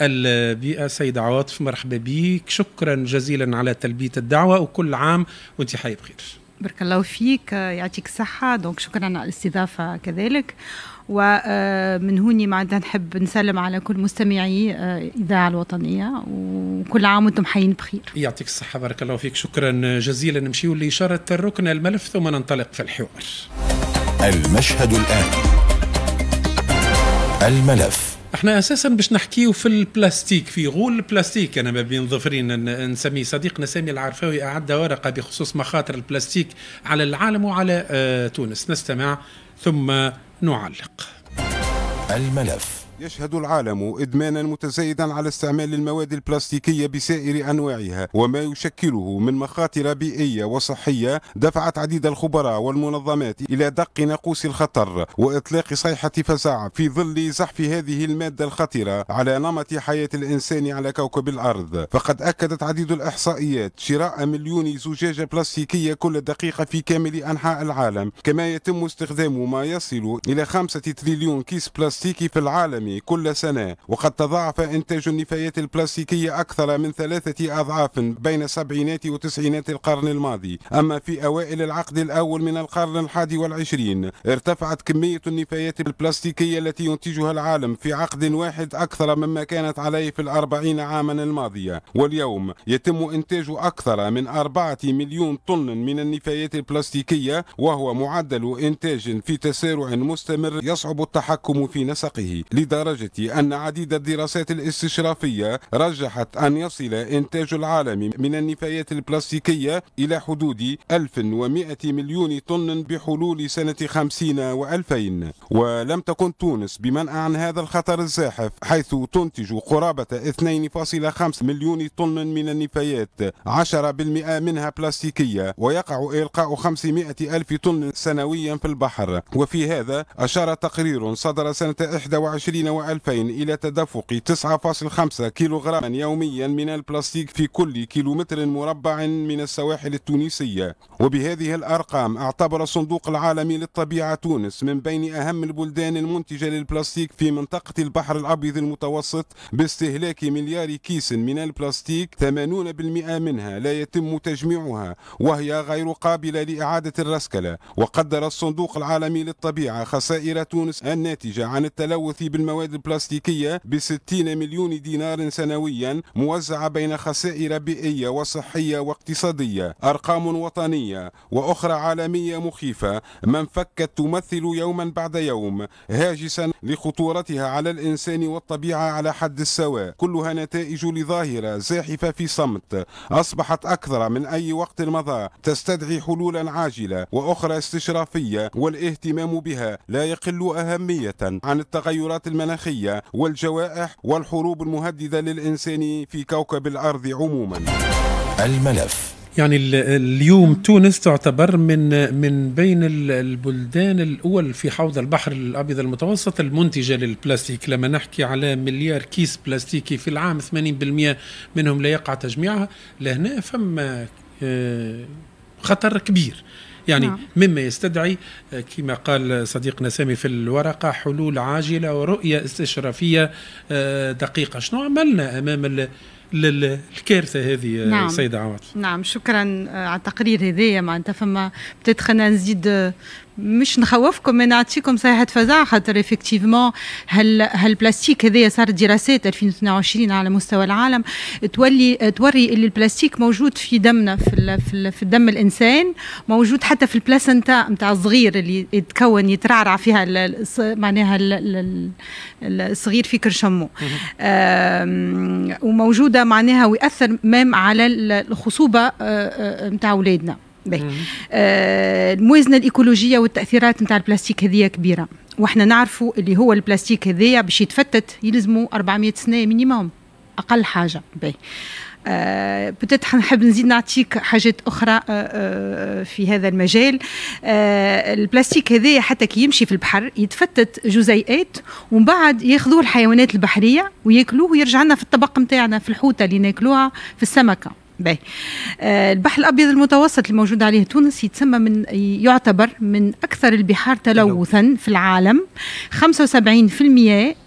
البيئة سيد عواطف مرحبا بيك شكرا جزيلا على تلبية الدعوة وكل عام وانت حي بخير بارك الله فيك يعطيك الصحة دونك شكرا على الاستضافة كذلك ومن آه، هوني معناتها نحب نسلم على كل مستمعي الإذاعة آه، الوطنية وكل عام وانتم حيين بخير يعطيك الصحة بارك الله فيك شكرا جزيلا نمشيو لإشارة الركن الملف ثم ننطلق في الحوار المشهد الآن الملف احنا اساسا باش نحكيو في البلاستيك في غول البلاستيك انا ما بين ظفرين نسميه صديقنا سامي العرفاوي اعد ورقه بخصوص مخاطر البلاستيك على العالم وعلى آه، تونس نستمع ثم نعلق الملف يشهد العالم إدمانا متزايدا على استعمال المواد البلاستيكية بسائر أنواعها وما يشكله من مخاطر بيئية وصحية دفعت عديد الخبراء والمنظمات إلى دق ناقوس الخطر وإطلاق صيحة فزاعة في ظل زحف هذه المادة الخطرة على نمط حياة الإنسان على كوكب الأرض فقد أكدت عديد الإحصائيات شراء مليون زجاجة بلاستيكية كل دقيقة في كامل أنحاء العالم كما يتم استخدام ما يصل إلى خمسة تريليون كيس بلاستيكي في العالم العالمي كل سنة وقد تضاعف إنتاج النفايات البلاستيكية أكثر من ثلاثة أضعاف بين سبعينات وتسعينات القرن الماضي أما في أوائل العقد الأول من القرن الحادي والعشرين ارتفعت كمية النفايات البلاستيكية التي ينتجها العالم في عقد واحد أكثر مما كانت عليه في الأربعين عاما الماضية واليوم يتم إنتاج أكثر من أربعة مليون طن من النفايات البلاستيكية وهو معدل إنتاج في تسارع مستمر يصعب التحكم في نسقه لذا لدرجة أن عديد الدراسات الاستشرافية رجحت أن يصل إنتاج العالم من النفايات البلاستيكية إلى حدود 1100 مليون طن بحلول سنة 50 و2000 ولم تكن تونس بمنأى عن هذا الخطر الزاحف حيث تنتج قرابة 2.5 مليون طن من النفايات 10% منها بلاستيكية ويقع إلقاء 500 ألف طن سنويا في البحر وفي هذا أشار تقرير صدر سنة 21 و2000 إلى تدفق 9.5 كيلوغراما يوميا من البلاستيك في كل كيلومتر مربع من السواحل التونسية وبهذه الأرقام اعتبر الصندوق العالمي للطبيعة تونس من بين أهم البلدان المنتجة للبلاستيك في منطقة البحر الأبيض المتوسط باستهلاك مليار كيس من البلاستيك 80% منها لا يتم تجميعها وهي غير قابلة لإعادة الرسكلة وقدر الصندوق العالمي للطبيعة خسائر تونس الناتجة عن التلوث بالمواد المواد البلاستيكية ب 60 مليون دينار سنويا موزعة بين خسائر بيئية وصحية واقتصادية أرقام وطنية وأخرى عالمية مخيفة فكت تمثل يوما بعد يوم هاجسا لخطورتها على الإنسان والطبيعة على حد السواء كلها نتائج لظاهرة زاحفة في صمت أصبحت أكثر من أي وقت مضى تستدعي حلولا عاجلة وأخرى استشرافية والاهتمام بها لا يقل أهمية عن التغيرات المنزلية. المناخية والجوائح والحروب المهددة للإنسان في كوكب الأرض عموما الملف يعني اليوم تونس تعتبر من من بين البلدان الاول في حوض البحر الابيض المتوسط المنتجه للبلاستيك لما نحكي على مليار كيس بلاستيكي في العام 80% منهم لا يقع تجميعها لهنا فما آه، خطر كبير يعني نعم. مما يستدعي آه، كما قال صديقنا سامي في الورقة حلول عاجلة ورؤية استشرافية آه، دقيقة شنو عملنا أمام للكارثه هذه آه، نعم. سيده عوض نعم شكرا على التقرير هذايا معناتها فما بتيت خلينا نزيد مش نخوفكم ما نعطيكم صيحة فزاع خاطر افكتيفمون هال هالبلاستيك هذايا صارت دراسات 2022 على مستوى العالم تولي توري اللي البلاستيك موجود في دمنا في في, ال في دم الانسان موجود حتى في البلاسنتا نتاع الصغير اللي يتكون يترعرع فيها معناها الصغير في كرشمو وموجودة معناها ويأثر مام على الخصوبة نتاع ولادنا آه الموازنه الايكولوجيه والتاثيرات نتاع البلاستيك هذه كبيره واحنا نعرفوا اللي هو البلاستيك هذايا باش يتفتت يلزموا 400 سنه مينيموم اقل حاجه باهي آه بتت نحب نزيد نعطيك حاجات اخرى آه،, آه في هذا المجال آه البلاستيك هذايا حتى كي يمشي في البحر يتفتت جزيئات ومن بعد ياخذوه الحيوانات البحريه وياكلوه ويرجع لنا في الطبق نتاعنا في الحوته اللي ناكلوها في السمكه باهي آه، البحر الابيض المتوسط اللي موجود عليه تونس يتسمى من يعتبر من اكثر البحار تلوثا في العالم 75%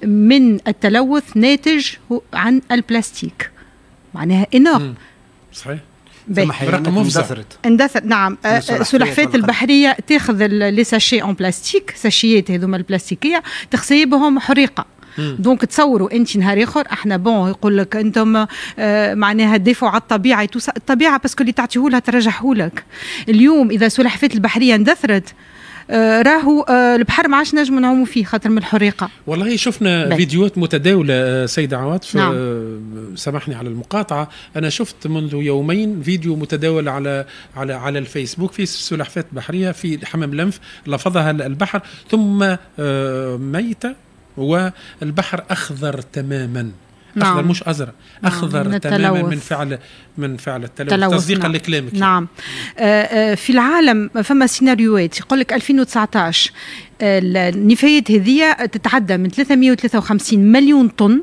من التلوث ناتج عن البلاستيك معناها انورم صحيح رقم اندثرت اندثرت نعم السلحفات آه، البحريه تاخذ لي ساشي اون بلاستيك ساشيات هذوما البلاستيكيه تخسيبهم حريقه دونك تصوروا انت نهار اخر احنا بون يقول لك انتم آه، معناها دافعوا على الطبيعه الطبيعه باسكو اللي تعطيهولها ترجحهولك اليوم اذا سلحفاه البحريه اندثرت آه، راهو آه، البحر ما عادش نجموا نعوموا فيه خاطر من الحريقه والله شفنا بي. فيديوهات متداوله سيده عواطف نعم. سامحني على المقاطعه انا شفت منذ يومين فيديو متداول على على على الفيسبوك في سلحفاه بحريه في حمام لنف لفظها البحر ثم ميته والبحر اخضر تماما نعم. نعم. اخضر مش ازرق اخضر نعم. تماما من فعل من فعل التلوث تصديقا نعم. لكلامك نعم آه،, آه في العالم فما سيناريوهات يقول لك 2019 آه، النفايات هذه تتعدى من 353 مليون طن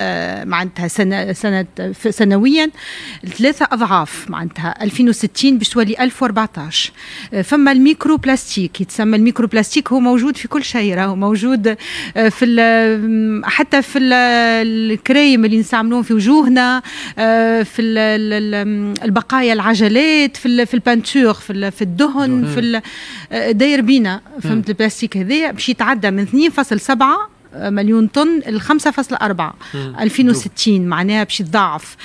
آه، معناتها سنة سنة سنويا ثلاثة أضعاف معناتها 2060 باش تولي 1014 آه، فما الميكرو بلاستيك يتسمى الميكرو بلاستيك هو موجود في كل شيء راهو موجود آه، في حتى في الكريم اللي نستعملوهم في وجوهنا في البقايا العجلات في في البانتور في في الدهن في داير بينا فهمت البلاستيك هذايا باش يتعدى من 2.7 آه، مليون طن ال 5.4 2060 معناها باش تضاعف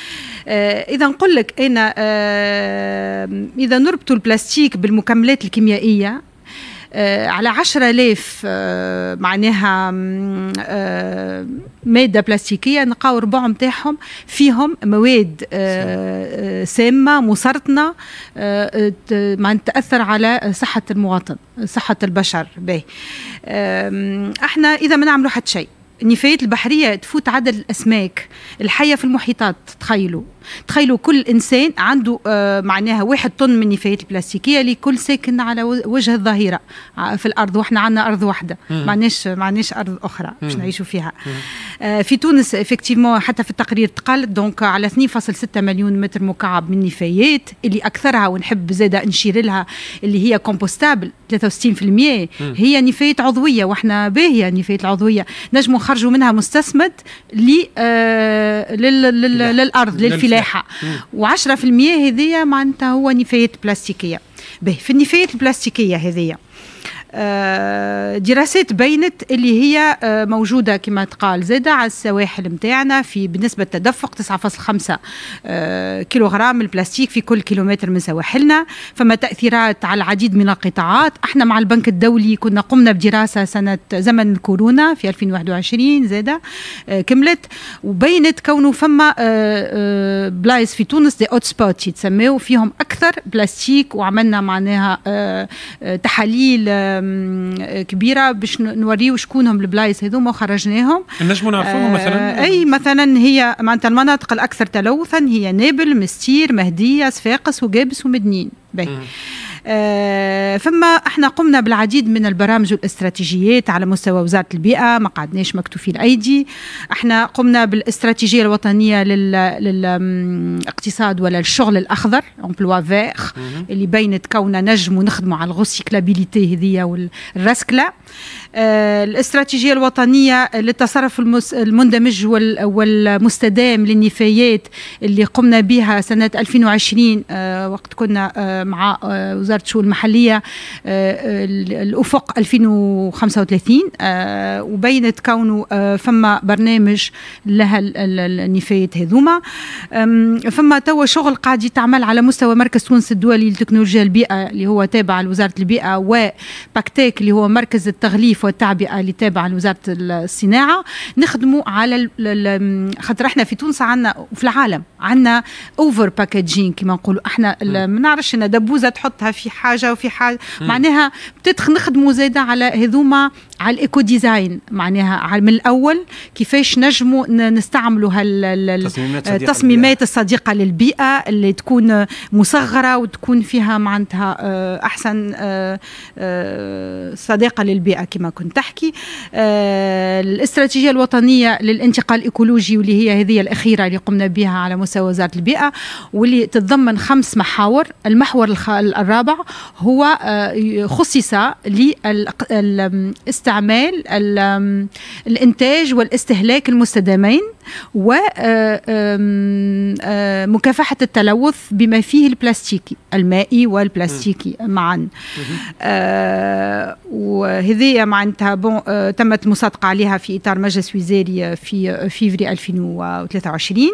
آه، اذا نقول لك انا آه، اذا نربطوا البلاستيك بالمكملات الكيميائيه آه، على 10000 آه، معناها آه، ماده بلاستيكيه نلقاو ربع متاعهم فيهم مواد سامه مسرطنه معناتها تاثر على صحه المواطن صحه البشر باهي احنا اذا ما نعملوا حتى شيء النفايات البحريه تفوت عدد الاسماك الحيه في المحيطات تخيلوا تخيلوا كل انسان عنده آه، معناها واحد طن من النفايات البلاستيكيه لكل ساكن على وجه الظهيره في الارض واحنا عندنا ارض واحده ما عندناش ارض اخرى باش نعيشوا فيها آه، في تونس افكتيفمون حتى في التقرير تقال دونك على 2.6 مليون متر مكعب من النفايات اللي اكثرها ونحب زاده نشير لها اللي هي كومبوستابل 63% هي نفايات عضويه واحنا باهيه النفايات العضويه نجموا نخرجوا منها مستثمر آه، للارض للفلاح الفلاحه و10% هذيا معناتها هو نفايات بلاستيكيه به في النفايات البلاستيكيه هذيا آه، دراسات بينت اللي هي آه، موجودة كما تقال زادة على السواحل متاعنا في بالنسبة التدفق 9.5 كيلوغرام البلاستيك في كل كيلومتر من سواحلنا فما تأثيرات على العديد من القطاعات احنا مع البنك الدولي كنا قمنا بدراسة سنة زمن الكورونا في 2021 زادة كملت وبينت كونه فما آه، بلايص في تونس دي اوت سبوت يتسموا فيهم أكثر بلاستيك وعملنا معناها تحاليل كبيره باش نوريو شكونهم البلايص هذوما وخرجناهم نجموا آه، نعرفوهم مثلا اي مثلا هي معناتها المناطق الاكثر تلوثا هي نابل مستير مهديه صفاقس وجابس ومدنين باهي فما آه، احنا قمنا بالعديد من البرامج والاستراتيجيات على مستوى وزاره البيئه ما قعدناش مكتوفي الايدي احنا قمنا بالاستراتيجيه الوطنيه للاقتصاد ولا الشغل الاخضر امبلوا فيغ اللي بينت كوننا نجم ونخدموا على الغوسيكلابيليتي هذيا والرسكله آه، الاستراتيجية الوطنية للتصرف المندمج والمستدام للنفايات اللي قمنا بها سنة 2020 آه، وقت كنا آه، مع وزارة الشؤون المحلية الأفق 2035 وبينت كونه فما برنامج لها النفايات هذوما فما توا شغل قاعد يتعمل على مستوى مركز تونس الدولي لتكنولوجيا البيئة اللي هو تابع لوزارة البيئة وباكتيك اللي هو مركز التغليف الصرف التعبئه اللي تابعه لوزاره الصناعه نخدموا على خاطر احنا في تونس عندنا وفي العالم عندنا اوفر باكاجين كما نقولوا احنا ما نعرفش ان دبوزه تحطها في حاجه وفي حاجه م. معناها بتتخ نخدموا زاده على هذوما على الايكو ديزاين معناها من الاول كيفاش نجموا نستعملوا التصميمات الصديقه آه، للبيئه اللي تكون مصغره وتكون فيها معناتها آه، احسن آه، صديقه للبيئه كما كنت تحكي آه، الاستراتيجية الوطنية للانتقال الإيكولوجي واللي هي هذه الأخيرة اللي قمنا بها على مستوى وزارة البيئة واللي تتضمن خمس محاور المحور الرابع هو آه، خصص لاستعمال الانتاج والاستهلاك المستدامين و آه، آه، مكافحة التلوث بما فيه البلاستيكي المائي والبلاستيكي معا آه، وهذه معناتها بون آه، تمت مصادقة عليها في إطار مجلس وزاري في فيفري 2023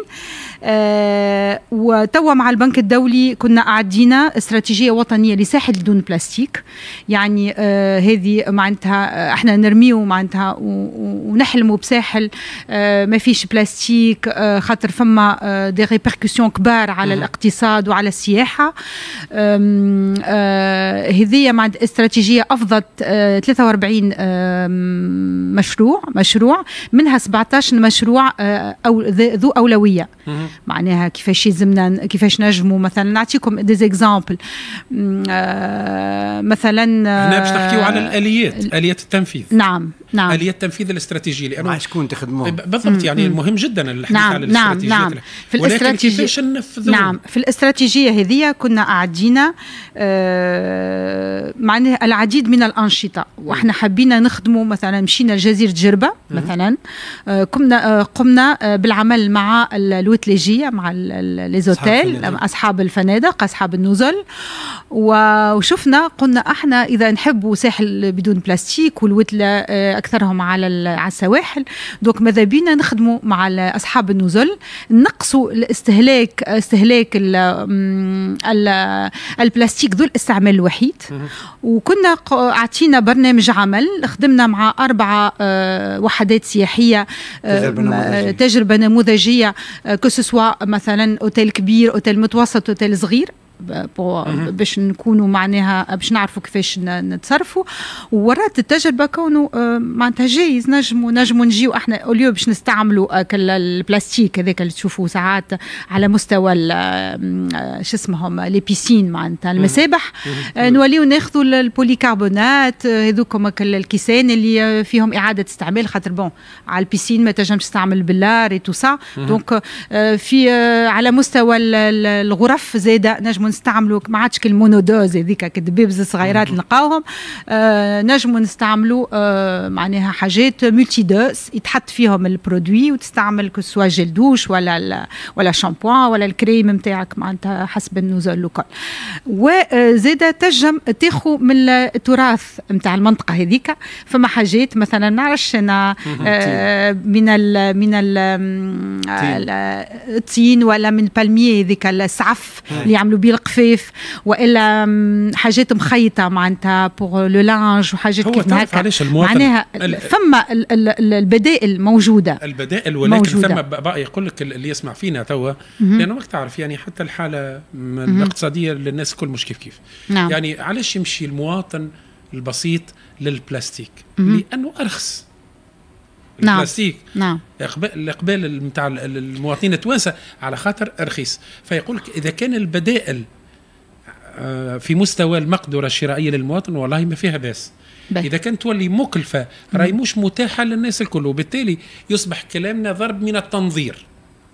وتوا مع البنك الدولي كنا أعدينا استراتيجية وطنية لساحل دون بلاستيك يعني هذه معناتها احنا نرميو معناتها ونحلموا بساحل ما فيش بلاستيك خاطر فما دي ريبركسيون كبار على الاقتصاد وعلى السياحه آه، هذه مع استراتيجيه افضت 43 آه، مشروع مشروع منها 17 مشروع آه، او ذو اولويه معناها كيفاش يلزمنا كيفاش نجموا مثلا نعطيكم ديزيكزامبل مثلا احنا باش نحكيو على آه، الاليات اليه التنفيذ نعم نعم اليه التنفيذ الاستراتيجي لانه مع شكون تخدموه بالضبط يعني مم. مهم جدا الحديث نعم على نعم نعم في الاستراتيجيه نعم في الاستراتيجيه هذه كنا قاعدين آه معناها العديد من الانشطه واحنا حبينا نخدموا مثلا مشينا لجزيره جربه مثلا آه، قمنا آه قمنا آه، بالعمل مع الوتليجيه مع ليزوتيل اصحاب الفنادق اصحاب النزل وشفنا قلنا قلنا احنا اذا نحبوا ساحل بدون بلاستيك والوتله آه، اكثرهم على على السواحل دوك ماذا بينا نخدموا مع اصحاب النزل نقصوا الاستهلاك استهلاك الـ الـ البلاستيك ذو الاستعمال الوحيد وكنا اعطينا برنامج عمل خدمنا مع اربعه آه، وحدات سياحيه آه، تجربه نموذجيه, تجربة نموذجية كو مثلا اوتيل كبير اوتيل متوسط اوتيل صغير باش نكونوا معناها باش نعرفوا كيفاش نتصرفوا وورات التجربه كونه آه، معناتها جايز نجموا نجموا نجيو احنا اليوم باش نستعملوا آه، البلاستيك هذاك اللي تشوفوه ساعات على مستوى آه، شو اسمهم لي بيسين معناتها المسابح نوليو ناخذوا البوليكربونات هذوك الكيسان اللي فيهم اعاده استعمال خاطر بون على البيسين ما تنجمش تستعمل اي تو سا دونك في على مستوى الغرف زاده نجموا نستعملوا ما عادش المونودوز هذيك كدبيبز صغيرات نلقاوهم آه، نجموا نستعملوا آه، معناها حاجات ملتي دوز يتحط فيهم البرودوي وتستعمل كسوا جيل دوش ولا ولا شامبوان ولا الكريم نتاعك معناتها حسب النزول لوكال وزاده آه، تنجم تاخذ من التراث نتاع المنطقه هذيك فما حاجات مثلا نعرفش انا من ال من ال الطين ولا من البالمية هذيك السعف اللي يعملوا به القفيف والا حاجات مخيطه معناتها بور لو لانج وحاجات كيف هكا علاش المواطن معناها فما البدائل موجوده البدائل ولكن موجودة. ثم بقى يقول لك اللي يسمع فينا توا لانه ما تعرف يعني حتى الحاله الاقتصاديه للناس الكل مش كيف كيف نعم. يعني علاش يمشي المواطن البسيط للبلاستيك مم. لانه ارخص نعم،, نعم. البلاستيك نعم الاقبال نتاع المواطنين التوانسه على خاطر رخيص فيقول لك اذا كان البدائل آه، في مستوى المقدره الشرائيه للمواطن والله ما فيها باس بي. اذا كانت تولي مكلفه راهي مش متاحه للناس الكل وبالتالي يصبح كلامنا ضرب من التنظير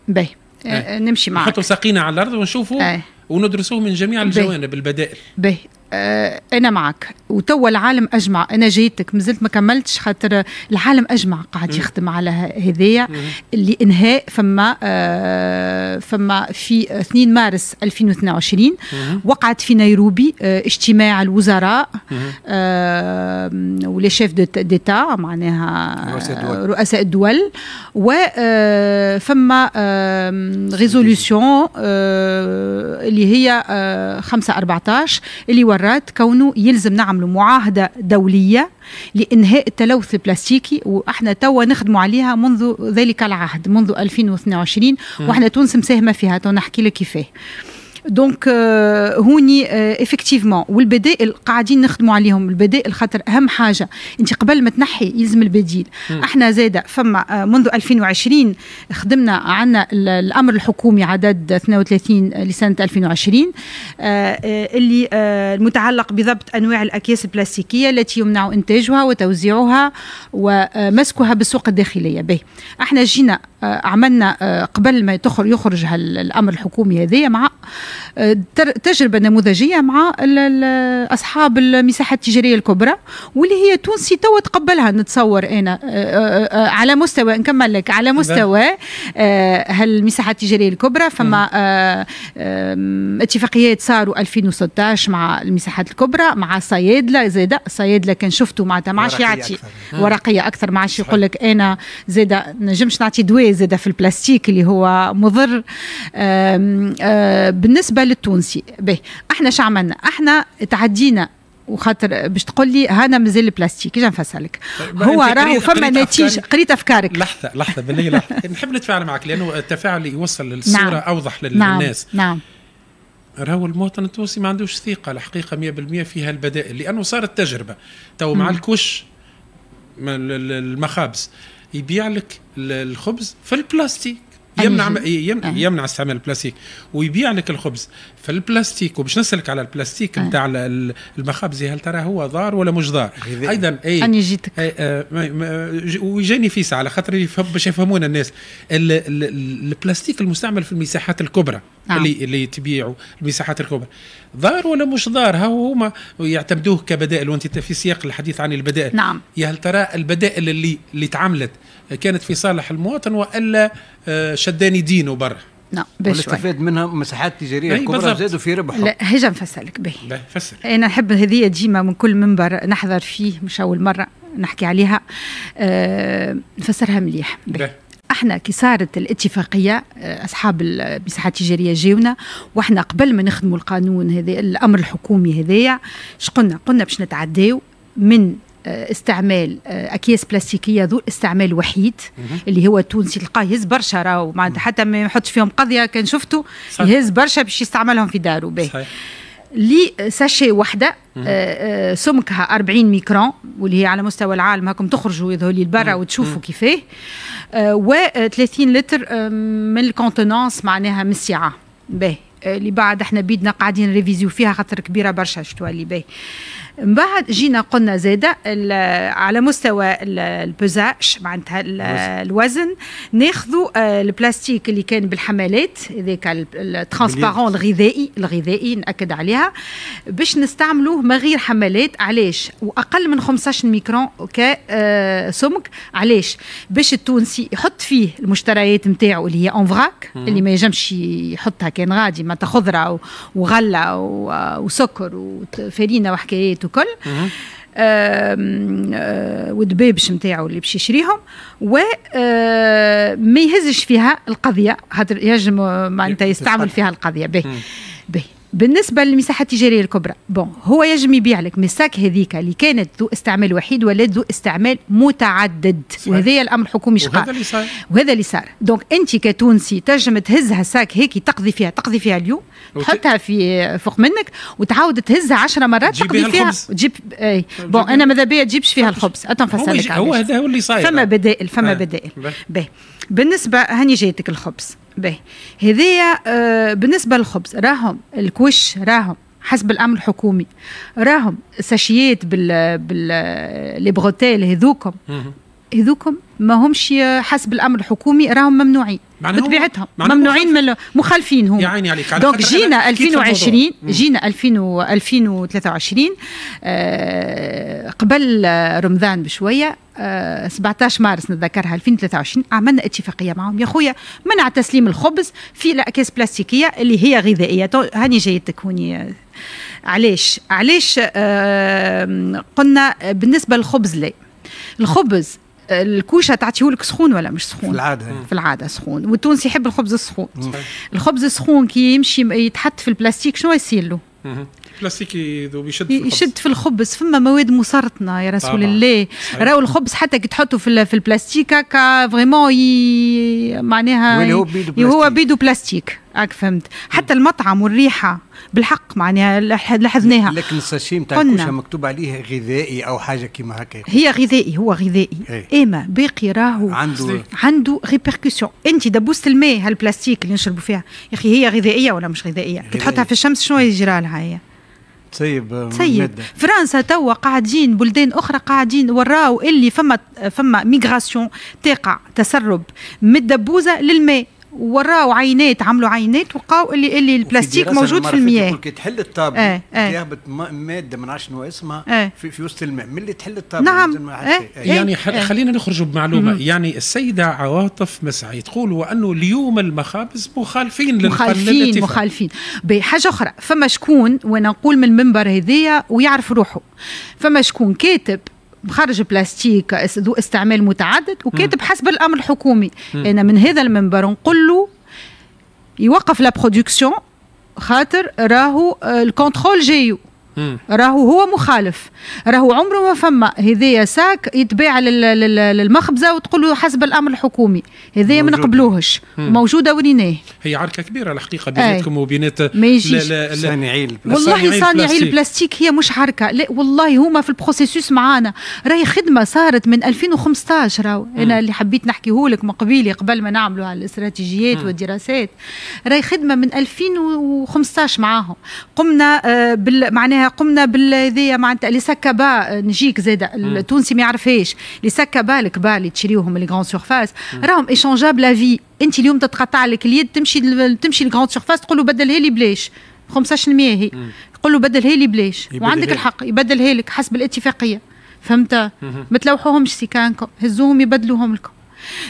باهي آه. آه، نمشي معك نحطوا ساقينا على الارض ونشوفوا آه. وندرسوه من جميع الجوانب البدائل به آه، انا معك وتوا العالم اجمع انا جيتك مازلت ما كملتش خاطر العالم اجمع قاعد يخدم على هذايا لانهاء فما آه، فما في 2 مارس 2022 وقعت في نيروبي آه، اجتماع الوزراء ولي شيف ديتا معناها رؤساء الدول, رؤساء الدول وفما ريزوليسيون اللي هي 5 آه، 14 اللي ورات كونه يلزم نعملوا معاهده دوليه لانهاء التلوث البلاستيكي واحنا توا نخدموا عليها منذ ذلك العهد منذ 2022 واحنا تونس مساهمه فيها تو نحكي لك كيفاه دونك euh, هوني افكتيفمون آه، والبدائل قاعدين نخدموا عليهم البدائل خاطر اهم حاجه انت قبل ما تنحي يلزم البديل احنا زاده فما آه، منذ 2020 خدمنا عنا الامر الحكومي عدد 32 لسنه 2020 آه، اللي المتعلق بضبط انواع الاكياس البلاستيكيه التي يمنع انتاجها وتوزيعها ومسكها بالسوق الداخليه به احنا جينا عملنا قبل ما يخرج الامر الحكومي هذايا مع تجربه نموذجيه مع اصحاب المساحه التجاريه الكبرى واللي هي تونسي تو تقبلها نتصور انا أه، أه، أه، على مستوى نكمل لك على مستوى هالمساحه التجاريه الكبرى فما اتفاقيات صاروا 2016 مع المساحات الكبرى مع صيادله زاده الصيادله كان شفته معناتها ما عادش يعطي ورقيه اكثر ما عادش يقول لك انا زاده نجمش نعطي دواء زاده في البلاستيك اللي هو مضر بالنسبه بالنسبه للتونسي به احنا شو عملنا احنا تعدينا وخاطر باش تقول لي هانا مازال البلاستيك اجا نفسر لك طيب، هو راه فما نتيجه قريت افكارك لحظه لحظه بالله لحظه نحب نتفاعل معك لانه التفاعل يوصل للصوره نعم. اوضح نعم، للناس نعم, نعم. راهو المواطن التونسي ما عندوش ثقه الحقيقه 100% في هالبدائل لانه صارت تجربه تو مع الكوش المخابز يبيع لك الخبز في البلاستيك يمنع يمنع, أه. يمنع استعمال البلاستيك ويبيع لك الخبز فالبلاستيك وباش نسالك على البلاستيك نتاع أه. المخابز هل ترى هو ضار ولا مش ضار؟ ايضا إيه. اي انا أه، جيتك ويجاني فيسع على خاطر باش يفهمونا الناس البلاستيك المستعمل في المساحات الكبرى نعم. اللي اللي تبيعوا المساحات الكبرى ضار ولا مش ضار ها هما يعتمدوه كبدائل وانت في سياق الحديث عن البدائل نعم يا هل ترى البدائل اللي اللي تعملت كانت في صالح المواطن والا آه، شداني دينه برا نعم استفاد منها مساحات تجاريه كبرى زادوا في ربح لا هجا نفسلك باهي فسر انا نحب هذه ديما من كل منبر نحضر فيه مش اول مره نحكي عليها أه نفسرها مليح باهي احنا كي صارت الاتفاقيه آه، اصحاب المساحه التجاريه جاونا واحنا قبل ما نخدموا القانون هذا الامر الحكومي هذايا اش قلنا قلنا باش نتعداو من آه، استعمال آه، اكياس بلاستيكيه ذو استعمال وحيد اللي هو التونسي تلقاه يهز برشا راهو معناتها حتى ما يحطش فيهم قضيه كان شفته يهز برشا باش يستعملهم في داره به لساشي وحده آه، آه، سمكها 40 ميكرون واللي هي على مستوى العالم هاكم تخرجوا يظهر لي لبرا وتشوفوا كيفاه آه، و 30 لتر من الكونتونونس معناها من السعه باهي اللي بعد احنا بيدنا قاعدين ريفيزيو فيها خاطر كبيره برشا شتوا اللي باهي من بعد جينا قلنا زادة على مستوى البزاش معناتها الوزن ناخذوا آه، البلاستيك اللي كان بالحمالات هذاك الترانسبارون الغذائي الغذائي ناكد عليها باش نستعملوه ما غير حمالات علاش واقل من 15 ميكرون كسمك آه، علاش باش التونسي يحط فيه المشتريات نتاعو اللي هي اون فراك اللي ما يجمش يحطها كان غادي معناتها خضره وغله آه، وسكر وفرينه وحكايات الكل آه ودبابش نتاعو اللي باش يشريهم و آه، ما يهزش فيها القضيه خاطر ينجم معناتها يستعمل فيها القضيه باهي باهي بالنسبه للمساحه التجاريه الكبرى بون هو يجم يبيع لك مساك هذيك اللي كانت ذو استعمال وحيد ولات ذو استعمال متعدد وهذا الامر الحكومي شقا وهذا اللي صار وهذا اللي صار دونك انت كتونسي تنجم تهز هساك هيك تقضي فيها تقضي فيها اليوم تحطها في فوق منك وتعاود تهزها 10 مرات تقضي فيها تجيب اي طيب، بون انا ماذا بيا تجيبش فيها طيب، الخبز اتنفصل لك هو هذا هو اللي صاير فما بدائل فما آه. بدائل باهي بالنسبه هاني جايتك الخبز باهي هذايا آه بالنسبه للخبز راهم الكوش راهم حسب الامر الحكومي راهم ساشيات بال بال لي بروتيل هذوكم هذوكم ما همش حسب الامر الحكومي راهم ممنوعين بطبيعتها ممنوعين من مخالفين هم يا عيني عليك يعني على دونك جينا 2020 جينا 2000 2023 آه قبل رمضان بشويه 17 آه، مارس نتذكرها 2023 عملنا اتفاقيه معهم يا خويا منع تسليم الخبز في الاكياس بلاستيكيه اللي هي غذائيه هاني جايتك هوني آه، علاش علاش آه، قلنا بالنسبه للخبز لا الخبز الكوشه تعطيهولك سخون ولا مش سخون في العاده في العاده سخون والتونسي يحب الخبز السخون الخبز السخون كي يمشي يتحط في البلاستيك شنو يصير له البلاستيك يشد في الخبز. يشد في الخبز فما مواد مسرطنه يا رسول الله راهو الخبز حتى كي تحطه في البلاستيك هكا فريمون معناها هو بيدو بلاستيك اك فهمت حتى المطعم والريحه بالحق معناها لاحظناها لكن الساشيم تاع الكوشه مكتوب عليه غذائي او حاجه كيما هكا هي غذائي هو غذائي ايه. اما باقي راهو عنده عنده ريبيركسيون انت دبوسه الماء هالبلاستيك اللي نشربوا فيها يا اخي هي غذائيه ولا مش غذائيه كي تحطها في الشمس شنو يجرى لها هي تسيب تسيب آه، فرنسا توا قاعدين بلدان اخرى قاعدين وراو اللي فما فما ميغراسيون تقع تسرب من الدبوزه للماء وراو عينات عملوا عينات وقاو اللي اللي البلاستيك موجود في المياه كي تحل الطابله اه اه ماده من شنو اسمها اه في, في وسط الماء ملي تحل الطابله نعم اه يعني خل... اه خلينا نخرجوا بمعلومه يعني السيده عواطف مسعي تقول وانه اليوم المخابز مخالفين مخالفين مخالفين بحاجه اخرى فما شكون وانا نقول من المنبر هذايا ويعرف روحه فما شكون كاتب مخرج بلاستيك ذو استعمال متعدد وكاتب حسب الامر الحكومي انا من هذا المنبر نقول له يوقف لا برودكسيون خاطر راهو آه، الكونترول جايو راهو هو مخالف راهو عمره ما فما هذايا ساك يتباع للمخبزه وتقول له حسب الامر الحكومي هذايا ما نقبلوهش موجوده وريناه هي عركه كبيره الحقيقه بيناتكم وبينات صانعي البلاستيك والله صانعي البلاستيك هي مش عركه لا والله هما في البروسيسوس معانا راهي خدمه صارت من 2015 راهو انا اللي حبيت نحكيه لك من قبيله قبل ما نعملوا على الاستراتيجيات والدراسات راهي خدمه من 2015 معاهم قمنا آه، بالمعناها قمنا بالذي معناتها اللي سكا با نجيك زاد التونسي ما يعرفهاش اللي سكا با الكبار اللي تشريوهم لي غون سيرفاس راهم ايشونجابل في انت اليوم تتقطع لك اليد تمشي تمشي لغران سيرفاس تقول له بدلها لي بلاش 15% هي تقول له بدلها لي بلاش وعندك الحق يبدلها لك حسب الاتفاقيه فهمت ما تلوحوهمش سيكانكم هزوهم يبدلوهم لكم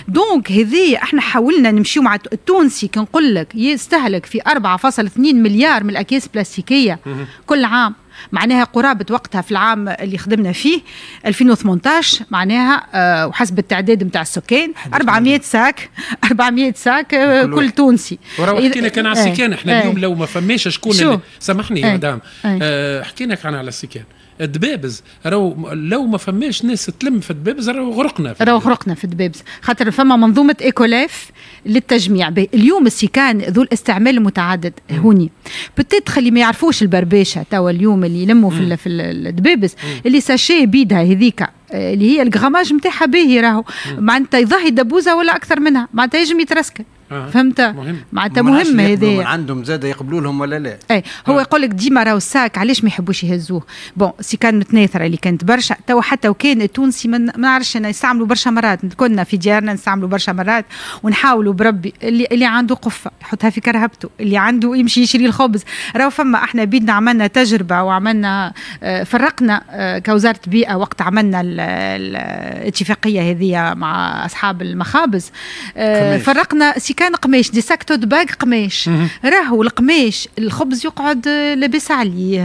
دونك هذي احنا حاولنا نمشيو مع التونسي كنقول لك يستهلك في 4.2 مليار من الاكياس البلاستيكيه كل عام معناها قرابة وقتها في العام اللي خدمنا فيه 2018 معناها آه، وحسب التعداد نتاع السكان 400 ساك 400 ساك آه، كل, تونسي تونسي حكينا كان على إيه، السكان احنا إيه. اليوم لو ما فماش شكون سامحني يا إيه، مدام آه، حكينا كان على السكان الدبابز راهو لو ما فماش ناس تلم في الدبابز راهو غرقنا راهو غرقنا في الدبابز خاطر فما منظومه ايكوليف للتجميع اليوم السيكان ذو الاستعمال المتعدد هوني بتيت خلي ما يعرفوش البربيشه توا اليوم اللي يلموا في, في الدبابس اللي ساشي بيدها هذيك اللي هي الغراماج نتاعها باهي راهو معناتها يظهي دبوزه ولا اكثر منها معناتها يجم يترسكل آه. فهمت مهم. معناتها مهم هذا عندهم زاد يقبلوا لهم ولا لا اي هو آه. يقول لك ديما راهو الساك علاش ما يحبوش يهزوه بون سي كان متناثره اللي كانت برشا تو حتى وكان التونسي ما نعرفش انا يستعملوا برشا مرات كنا في ديارنا نستعملوا برشا مرات ونحاولوا بربي اللي, اللي عنده قفه يحطها في كرهبته اللي عنده يمشي يشري الخبز راهو فما احنا بيدنا عملنا تجربه وعملنا آه، فرقنا آه، كوزاره بيئه وقت عملنا الاتفاقيه هذه مع اصحاب المخابز آه، فرقنا سي كان قماش دي ساكتو باك قماش راهو القماش الخبز يقعد لاباس عليه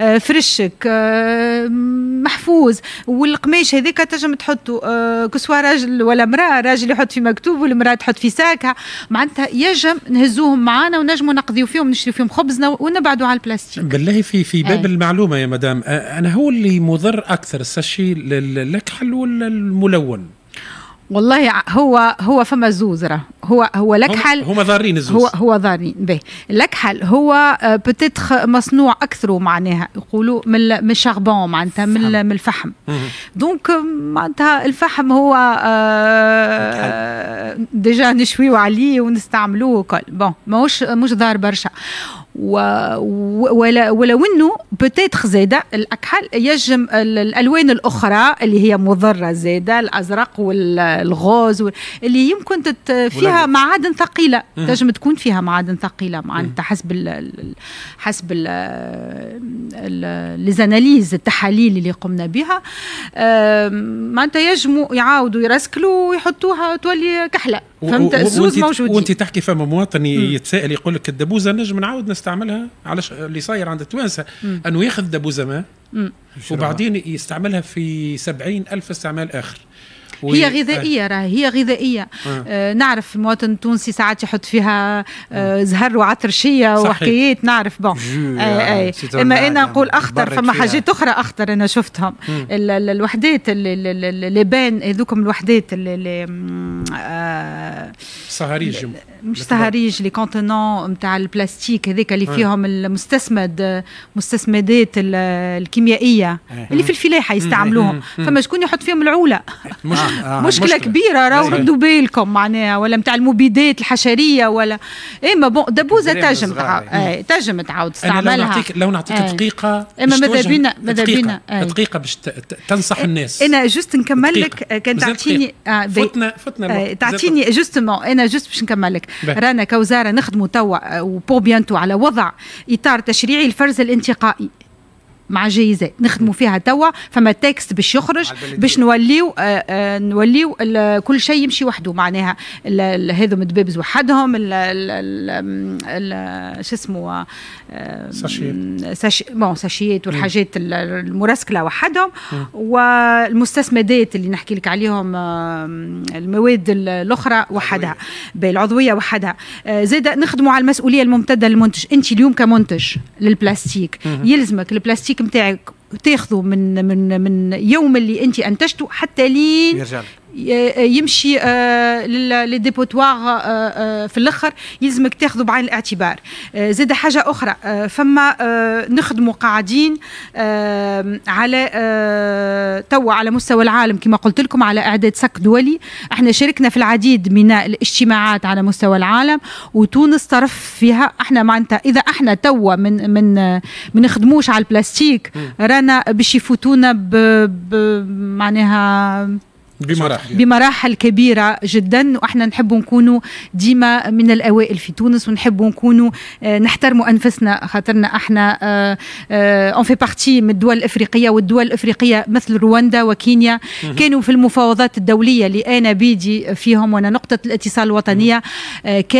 آه، فرشك آه، آه، محفوظ والقماش هذاك تنجم تحطه كسوا راجل ولا امراه راجل يحط في مكتوب والمراه تحط في ساكها معناتها يجم نهزوهم معانا ونجموا نقضيو فيهم نشري فيهم خبزنا ونبعدوا على البلاستيك بالله في في باب أي. المعلومه يا مدام انا هو اللي مضر اكثر الساشي الاكحل ولا الملون والله هو هو فما زوزرة هو هو لك حل هما ضارين الزوز هو هو ضارين به لك حل هو بتتخ آه، مصنوع اكثر معناها يقولوا من الشاربون معناتها من من الفحم دونك آه، معناتها الفحم هو آه، ديجا نشويو عليه ونستعملوه وكل بون ماهوش مش ضار برشا ولو انه بتيتخ زيدا الاكحل يجم الالوان الاخرى اللي هي مضره زيدا الازرق والغوز اللي يمكن فيها معادن ثقيله تنجم تكون فيها معادن ثقيله معناتها حسب ال حسب ليزاناليز التحاليل اللي قمنا بها معناتها يجموا يعاودوا يرسكلوا ويحطوها تولي كحله فهمت الزوز موجود وانت تحكي فما مواطن يتساءل يقول لك الدبوزه نجم نعاود نستعملها يستعملها على ش... اللي صاير عند التوانسه انه ياخذ زمان وبعدين يستعملها في سبعين ألف استعمال آخر هي غذائيه آه. راهي هي غذائيه آه. آه نعرف مواطن تونسي ساعات يحط فيها آه, آه. زهر وعطرشيه وحكايات نعرف بون آه آه يعني اما انا نقول يعني اخطر فما حاجات اخرى اخطر انا شفتهم الوحدات اللبان هذوكم الوحدات اللي, اللي آه مش تهريج لي كونتينون نتاع البلاستيك هذاك اللي آه. فيهم المستسمد مستسمدات الكيميائيه آه. اللي في الفلاحه يستعملوهم فما شكون يحط فيهم العوله آه، مشكله كبيره راهو ردوا بالكم معناها ولا نتاع المبيدات الحشريه ولا اما إيه، بون دبوزه تنجم تنجم تعاود تستعملها لو نعطيك لو نعطيك دقيقه اما ماذا بينا ماذا بينا دقيقه باش تنصح إيه، الناس إيه، انا جست نكمل لك كان تعطيني فتنا فتنا تعطيني جوستومون انا جوست باش نكمل لك رانا كوزاره نخدموا توا وبو بيانتو على وضع اطار تشريعي الفرز الانتقائي مع جايزات نخدموا فيها توا فما تكست باش يخرج باش نوليو آه، آه، نوليو كل شيء يمشي وحده معناها هذو مدبابز وحدهم شو اسمه آه، ساشيات بون ساشيات والحاجات المراسكله وحدهم والمستسمدات اللي نحكي لك عليهم المواد الاخرى وحدها العضويه وحدها زاده نخدموا على المسؤوليه الممتده للمنتج انت اليوم كمنتج للبلاستيك يلزمك البلاستيك نتاعك تاخذه من من من يوم اللي انت انتجته حتى لين يرجع يمشي آه، للديبوتوار آه، آه، في الاخر يلزمك تاخذه بعين الاعتبار زاد حاجه اخرى فما نخدموا قاعدين على توا على مستوى العالم كما قلت لكم على اعداد سك دولي احنا شاركنا في العديد من الاجتماعات على مستوى العالم وتونس طرف فيها احنا معناتها اذا احنا توا من من ما نخدموش على البلاستيك رانا باش يفوتونا ب معناها بمراحل بمراحل كبيره جدا واحنا نحبوا نكونوا ديما من الاوائل في تونس ونحبوا نكونوا آه، نحترموا انفسنا خاطرنا احنا اون في بارتي من الدول الافريقيه والدول الافريقيه مثل رواندا وكينيا كانوا في المفاوضات الدوليه اللي انا بيدي فيهم وانا نقطه الاتصال الوطنيه آه، ك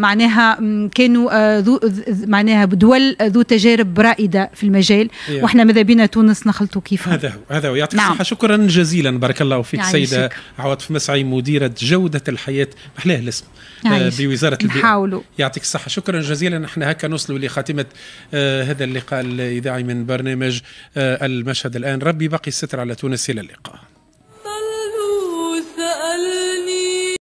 معناها كانوا آه، ذو معناها دول ذو تجارب رائده في المجال واحنا ماذا بينا تونس نخلطوا كيف هذا هو هذا هو يعطيك نعم. الصحه نعم. شكرا جزيلا بارك الله وفيك يعني سيدة عواطف مسعي مديرة جودة الحياة محلاه الاسم آه، يعني بوزارة البيئة نحاولو. يعطيك الصحة شكرا جزيلا نحن هكا نوصلوا لخاتمة آه، هذا اللقاء الإذاعي من برنامج آه، المشهد الآن ربي بقي الستر على تونس إلى اللقاء